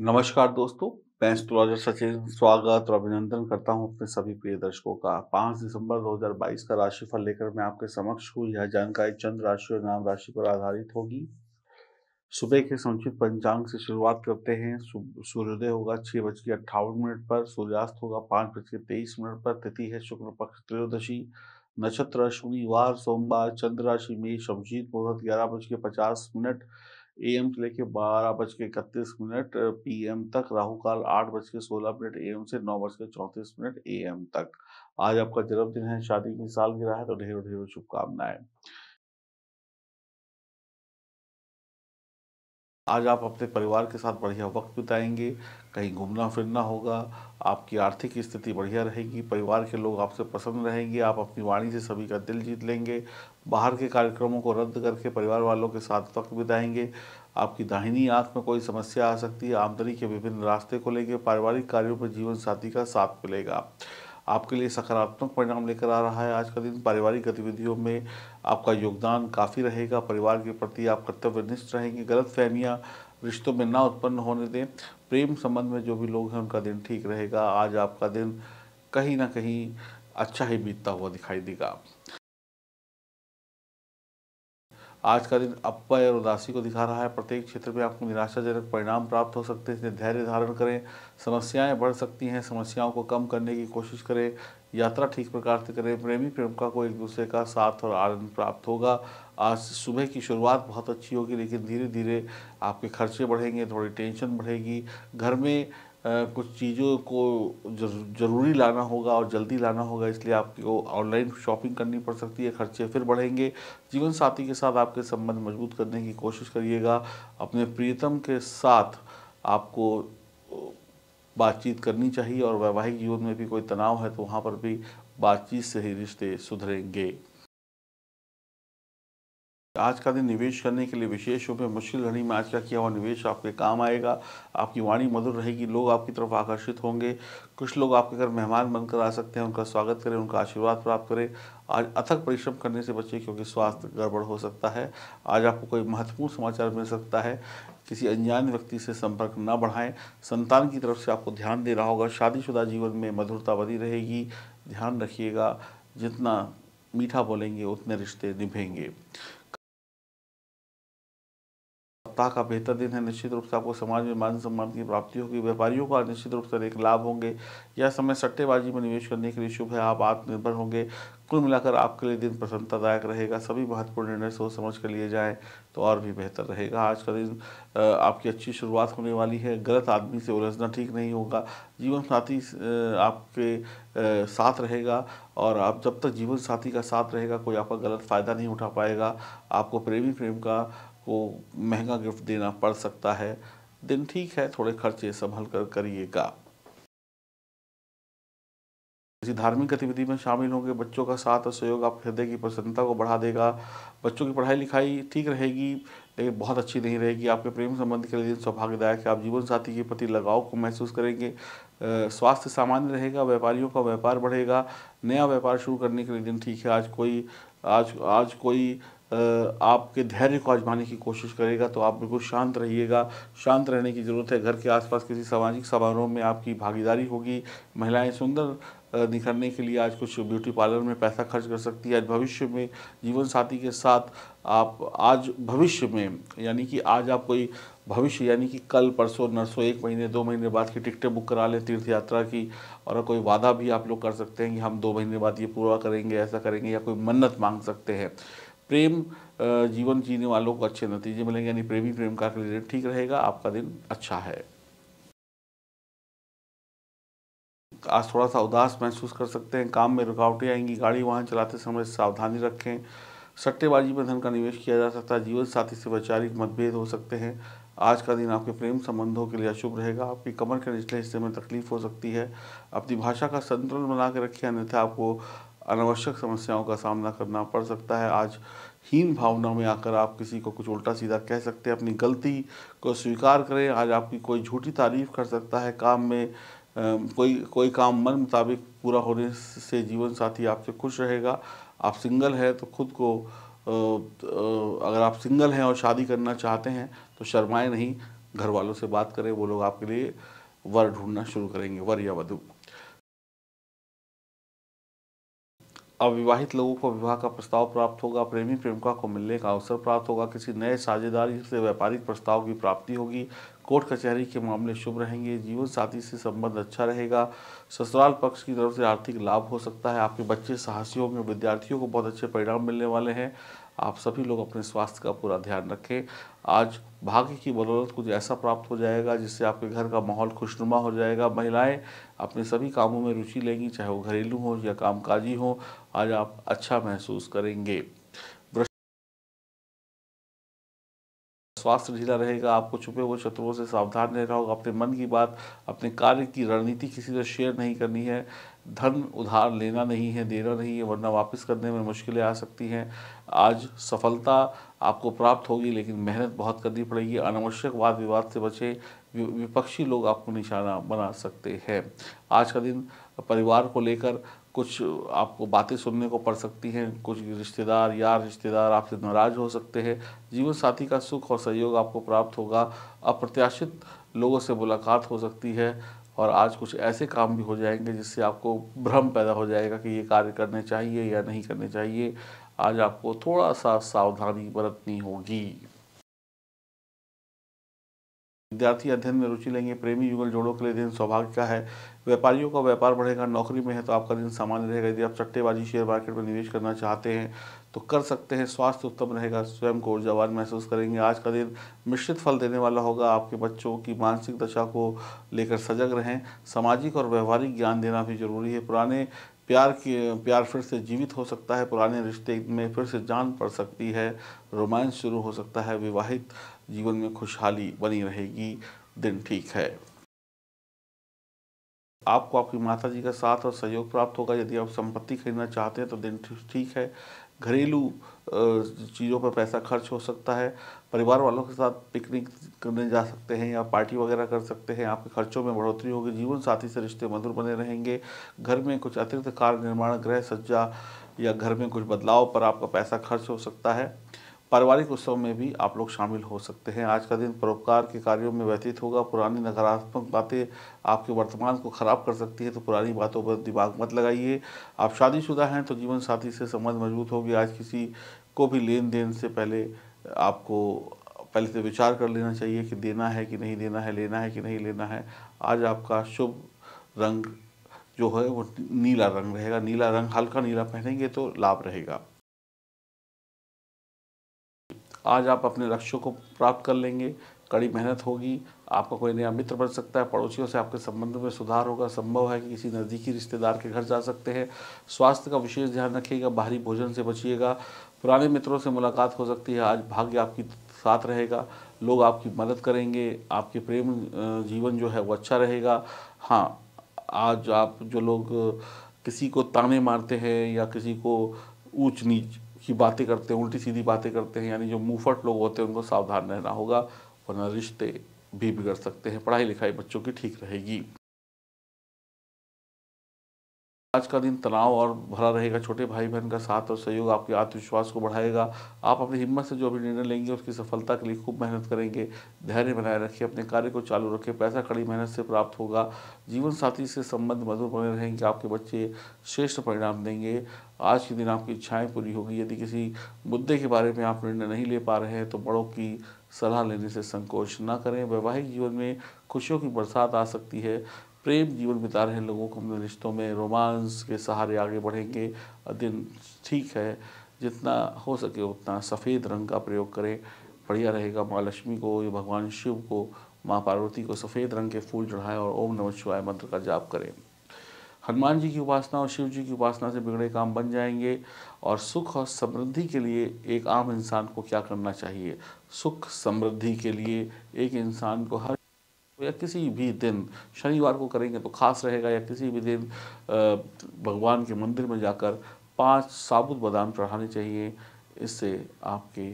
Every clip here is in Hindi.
नमस्कार दोस्तों मैं एस्ट्रोलॉजर सचिन स्वागत और अभिनंदन करता हूं अपने सभी प्रिय दर्शकों का 5 दिसंबर 2022 का राशिफल लेकर मैं आपके समक्ष हूं यह जानकारी चंद्र राशि और नाम राशि पर आधारित होगी सुबह के संक्षिप्त पंचांग से शुरुआत करते हैं सूर्योदय होगा छह बज के अट्ठावन मिनट पर सूर्यास्त होगा पाँच बज के तेईस मिनट पर तिथि है शुक्ल पक्ष त्रयोदशी नक्षत्र शनिवार सोमवार चंद्र राशि में शमशीत मुहूर्त ग्यारह बज के पचास मिनट ए एम से लेके बारह बज के इकतीस मिनट पी एम तक राहु काल आठ बज के सोलह मिनट ए एम से नौ बज के चौंतीस मिनट ए एम तक आज आपका जन्मदिन है शादी की साल गिरा है तो ढेरों ढेरों शुभकामनाएं आज आप अपने परिवार के साथ बढ़िया वक्त बिताएंगे कहीं घूमना फिरना होगा आपकी आर्थिक स्थिति बढ़िया रहेगी परिवार के लोग आपसे पसंद रहेंगे आप अपनी वाणी से सभी का दिल जीत लेंगे बाहर के कार्यक्रमों को रद्द करके परिवार वालों के साथ वक्त बिताएंगे आपकी दाहिनी आंख में कोई समस्या आ सकती है आमदनी के विभिन्न रास्ते खोलेंगे पारिवारिक कार्यों पर जीवन साथी का साथ मिलेगा आपके लिए सकारात्मक परिणाम लेकर आ रहा है आज का दिन पारिवारिक गतिविधियों में आपका योगदान काफ़ी रहेगा परिवार के प्रति आप कर्तव्यनिष्ठ रहेंगे गलत फहमियाँ रिश्तों में ना उत्पन्न होने दें प्रेम संबंध में जो भी लोग हैं उनका दिन ठीक रहेगा आज आपका दिन कहीं ना कहीं अच्छा ही बीतता हुआ दिखाई देगा आज का दिन अपय और उदासी को दिखा रहा है प्रत्येक क्षेत्र में आपको निराशाजनक परिणाम प्राप्त हो सकते हैं इसलिए धैर्य धारण करें समस्याएं बढ़ सकती हैं समस्याओं को कम करने की कोशिश करें यात्रा ठीक प्रकार से करें प्रेमी प्रेमिका को एक दूसरे का साथ और आनंद प्राप्त होगा आज सुबह की शुरुआत बहुत अच्छी होगी लेकिन धीरे धीरे आपके खर्चे बढ़ेंगे थोड़ी टेंशन बढ़ेगी घर में कुछ चीज़ों को ज़रूरी लाना होगा और जल्दी लाना होगा इसलिए आपको ऑनलाइन शॉपिंग करनी पड़ सकती है खर्चे फिर बढ़ेंगे जीवन साथी के साथ आपके संबंध मजबूत करने की कोशिश करिएगा अपने प्रियतम के साथ आपको बातचीत करनी चाहिए और वैवाहिक जीवन में भी कोई तनाव है तो वहाँ पर भी बातचीत से ही रिश्ते सुधरेंगे तो आज का दिन निवेश करने के लिए विशेष रूप में मुश्किल घड़ी में आज का किया हुआ निवेश आपके काम आएगा आपकी वाणी मधुर रहेगी लोग आपकी तरफ आकर्षित होंगे कुछ लोग आपके घर मेहमान बनकर आ सकते हैं उनका स्वागत करें उनका आशीर्वाद प्राप्त करें आज अथक परिश्रम करने से बचें क्योंकि स्वास्थ्य गड़बड़ हो सकता है आज आपको कोई महत्वपूर्ण समाचार मिल सकता है किसी अनजान व्यक्ति से संपर्क न बढ़ाएं संतान की तरफ से आपको ध्यान दे रहा होगा शादीशुदा जीवन में मधुरता बनी रहेगी ध्यान रखिएगा जितना मीठा बोलेंगे उतने रिश्ते निभेंगे सप्ताह का बेहतर दिन है निश्चित रूप से आपको समाज में मान सम्मान की प्राप्ति होगी व्यापारियों को निश्चित रूप से एक लाभ होंगे यह समय सट्टेबाजी में निवेश करने के लिए शुभ है आप आत्मनिर्भर होंगे कुल मिलाकर आपके लिए दिन प्रसन्नतादायक रहेगा सभी महत्वपूर्ण निर्णय सोच समझ कर लिए जाएँ तो और भी बेहतर रहेगा आज का दिन आपकी अच्छी शुरुआत होने वाली है गलत आदमी से उलझना ठीक नहीं होगा जीवन साथी आपके साथ रहेगा और आप जब तक जीवन साथी का साथ रहेगा कोई आपका गलत फ़ायदा नहीं उठा पाएगा आपको प्रेमी प्रेम का को महंगा गिफ्ट देना पड़ सकता है दिन ठीक है थोड़े खर्चे संभल कर करिएगा किसी धार्मिक गतिविधि में शामिल होंगे बच्चों का साथ और सहयोग आप हृदय की प्रसन्नता को बढ़ा देगा बच्चों की पढ़ाई लिखाई ठीक रहेगी लेकिन बहुत अच्छी नहीं रहेगी आपके प्रेम संबंध के लिए दिन सौभाग्यदायक है आप जीवन साथी के प्रति लगाव को महसूस करेंगे स्वास्थ्य सामान्य रहेगा व्यापारियों का व्यापार बढ़ेगा नया व्यापार शुरू करने के लिए दिन ठीक है आज कोई आज आज कोई आपके धैर्य को आजमाने की कोशिश करेगा तो आप बिल्कुल शांत रहिएगा शांत रहने की ज़रूरत है घर के आसपास किसी सामाजिक समारोह में आपकी भागीदारी होगी महिलाएं सुंदर निखरने के लिए आज कुछ ब्यूटी पार्लर में पैसा खर्च कर सकती है आज भविष्य में जीवन साथी के साथ आप आज भविष्य में यानी कि आज आप कोई भविष्य यानी कि कल परसों नरसों एक महीने दो महीने बाद की टिकटें बुक करा लें तीर्थ यात्रा की और कोई वादा भी आप लोग कर सकते हैं कि हम दो महीने बाद ये पूरा करेंगे ऐसा करेंगे या कोई मन्नत मांग सकते हैं प्रेम जीवन जीने वालों को अच्छे नतीजे मिलेंगे यानी प्रेमी प्रेम का रिलेशन ठीक रहेगा आपका दिन अच्छा है आज थोड़ा सा उदास महसूस कर सकते हैं काम में रुकावटें आएंगी गाड़ी वाहन चलाते समय सावधानी रखें सट्टेबाजी में धन का निवेश किया जा सकता है जीवन साथी से वैचारिक मतभेद हो सकते हैं आज का दिन आपके प्रेम संबंधों के लिए अशुभ रहेगा आपकी कमर के निचले हिस्से में तकलीफ हो सकती है अपनी भाषा का संतुलन बना के रखें अन्यथा आपको अनावश्यक समस्याओं का सामना करना पड़ सकता है आज हीन भावना में आकर आप किसी को कुछ उल्टा सीधा कह सकते हैं अपनी गलती को स्वीकार करें आज आपकी कोई झूठी तारीफ कर सकता है काम में कोई कोई काम मन मुताबिक पूरा होने से जीवन साथी आपसे खुश रहेगा आप सिंगल हैं तो खुद को अगर आप सिंगल हैं और शादी करना चाहते हैं तो शर्माएं नहीं घर वालों से बात करें वो लोग आपके लिए वर ढूंढना शुरू करेंगे वर या वधु अविवाहित लोगों को विवाह का प्रस्ताव प्राप्त होगा प्रेमी प्रेमिका को मिलने का अवसर प्राप्त होगा किसी नए साझेदारी से व्यापारिक प्रस्ताव की प्राप्ति होगी कोर्ट कचहरी के मामले शुभ रहेंगे जीवन साथी से संबंध अच्छा रहेगा ससुराल पक्ष की तरफ से आर्थिक लाभ हो सकता है आपके बच्चे साहसी होंगे विद्यार्थियों को बहुत अच्छे परिणाम मिलने वाले हैं आप सभी लोग अपने स्वास्थ्य का पूरा ध्यान रखें आज भाग्य की बदौलत कुछ ऐसा प्राप्त हो जाएगा जिससे आपके घर का माहौल खुशनुमा हो जाएगा महिलाएं अपने सभी कामों में रुचि लेंगी चाहे वो घरेलू हो या कामकाजी हो आज आप अच्छा महसूस करेंगे स्वास्थ्य ढीला रहेगा आपको छुपे हुए शत्रुओं से सावधान रहना होगा अपने मन की बात अपने कार्य की रणनीति किसी से शेयर नहीं करनी है धन उधार लेना नहीं है देना नहीं है वरना वापस करने में मुश्किलें आ सकती हैं आज सफलता आपको प्राप्त होगी लेकिन मेहनत बहुत करनी पड़ेगी अनावश्यक वाद विवाद से बचे विपक्षी लोग आपको निशाना बना सकते हैं आज का दिन परिवार को लेकर कुछ आपको बातें सुनने को पड़ सकती हैं कुछ रिश्तेदार यार रिश्तेदार आपसे नाराज हो सकते हैं जीवन साथी का सुख और सहयोग आपको प्राप्त होगा अप्रत्याशित लोगों से मुलाकात हो सकती है और आज कुछ ऐसे काम भी हो जाएंगे जिससे आपको भ्रम पैदा हो जाएगा कि ये कार्य करने चाहिए या नहीं करने चाहिए आज आपको थोड़ा सा सावधानी बरतनी होगी विद्यार्थी अध्ययन में रुचि लेंगे प्रेमी युगल जोड़ों के लिए दिन सौभाग्य का है व्यापारियों का व्यापार बढ़ेगा नौकरी में है तो आपका दिन सामान्य रहेगा यदि आप सट्टेबाजी शेयर मार्केट में निवेश करना चाहते हैं तो कर सकते हैं स्वास्थ्य उत्तम रहेगा स्वयं को ऊर्जावान महसूस करेंगे आज का दिन मिश्रित फल देने वाला होगा आपके बच्चों की मानसिक दशा को लेकर सजग रहें सामाजिक और व्यवहारिक ज्ञान देना भी जरूरी है पुराने प्यार की प्यार फिर से जीवित हो सकता है पुराने रिश्ते में फिर से जान पड़ सकती है रोमांस शुरू हो सकता है विवाहित जीवन में खुशहाली बनी रहेगी दिन ठीक है आपको आपकी माता जी का साथ और सहयोग प्राप्त होगा यदि आप संपत्ति खरीदना चाहते हैं तो दिन ठीक है घरेलू चीज़ों पर पैसा खर्च हो सकता है परिवार वालों के साथ पिकनिक करने जा सकते हैं या पार्टी वगैरह कर सकते हैं आपके खर्चों में बढ़ोतरी होगी जीवन साथी से रिश्ते मधुर बने रहेंगे घर में कुछ अतिरिक्त कार्य निर्माण गृह सज्जा या घर में कुछ बदलाव पर आपका पैसा खर्च हो सकता है पारिवारिक उत्सव में भी आप लोग शामिल हो सकते हैं आज का दिन परोपकार के कार्यों में व्यतीत होगा पुरानी नकारात्मक बातें आपके वर्तमान को ख़राब कर सकती है तो पुरानी बातों पर दिमाग मत लगाइए आप शादीशुदा हैं तो जीवन साथी से संबंध मजबूत होगी आज किसी को भी लेन देन से पहले आपको पहले से तो विचार कर लेना चाहिए कि देना है कि नहीं देना है लेना है कि नहीं लेना है आज आपका शुभ रंग जो है वो नीला रंग रहेगा नीला रंग हल्का नीला पहनेंगे तो लाभ रहेगा आज आप अपने लक्ष्यों को प्राप्त कर लेंगे कड़ी मेहनत होगी आपका कोई नया मित्र बन सकता है पड़ोसियों से आपके संबंध में सुधार होगा संभव है कि किसी नज़दीकी रिश्तेदार के घर जा सकते हैं स्वास्थ्य का विशेष ध्यान रखिएगा बाहरी भोजन से बचिएगा पुराने मित्रों से मुलाकात हो सकती है आज भाग्य आपकी साथ रहेगा लोग आपकी मदद करेंगे आपके प्रेम जीवन जो है वो अच्छा रहेगा हाँ आज आप जो लोग किसी को ताने मारते हैं या किसी को ऊंच नीच की बातें करते हैं उल्टी सीधी बातें करते हैं यानी जो मुँहफट लोग होते हैं उनको सावधान रहना होगा वरना रिश्ते भी बिगड़ सकते हैं पढ़ाई लिखाई बच्चों की ठीक रहेगी आज का दिन तनाव और भरा रहेगा छोटे भाई बहन का साथ और सहयोग आपके आत्मविश्वास को बढ़ाएगा आप अपनी हिम्मत से जो भी निर्णय लेंगे उसकी सफलता के लिए खूब मेहनत करेंगे धैर्य बनाए रखिए अपने कार्य को चालू रखें पैसा कड़ी मेहनत से प्राप्त होगा जीवन साथी से संबंध मधुर बने रहेंगे आपके बच्चे श्रेष्ठ परिणाम देंगे आज के दिन आपकी इच्छाएँ पूरी होगी यदि किसी मुद्दे के बारे में आप निर्णय नहीं ले पा रहे हैं तो बड़ों की सलाह लेने से संकोच ना करें वैवाहिक जीवन में खुशियों की बरसात आ सकती है प्रेम जीवन बिता रहे हैं लोगों को अपने रिश्तों में रोमांस के सहारे आगे बढ़ेंगे दिन ठीक है जितना हो सके उतना सफ़ेद रंग का प्रयोग करें बढ़िया रहेगा माँ लक्ष्मी को या भगवान शिव को माँ पार्वती को सफ़ेद रंग के फूल चढ़ाएं और ओम नमः शिवाय मंत्र का जाप करें हनुमान जी की उपासना और शिव जी की उपासना से बिगड़े काम बन जाएंगे और सुख और समृद्धि के लिए एक आम इंसान को क्या करना चाहिए सुख समृद्धि के लिए एक इंसान को हर या किसी भी दिन शनिवार को करेंगे तो खास रहेगा या किसी भी दिन भगवान के मंदिर में जाकर पांच साबुत बादाम चढ़ाने चाहिए इससे आपके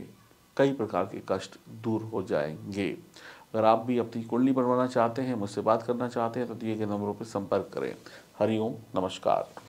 कई प्रकार के कष्ट दूर हो जाएंगे अगर आप भी अपनी कुंडली बनवाना चाहते हैं मुझसे बात करना चाहते हैं तो दिए गए नंबरों पर संपर्क करें हरिओम नमस्कार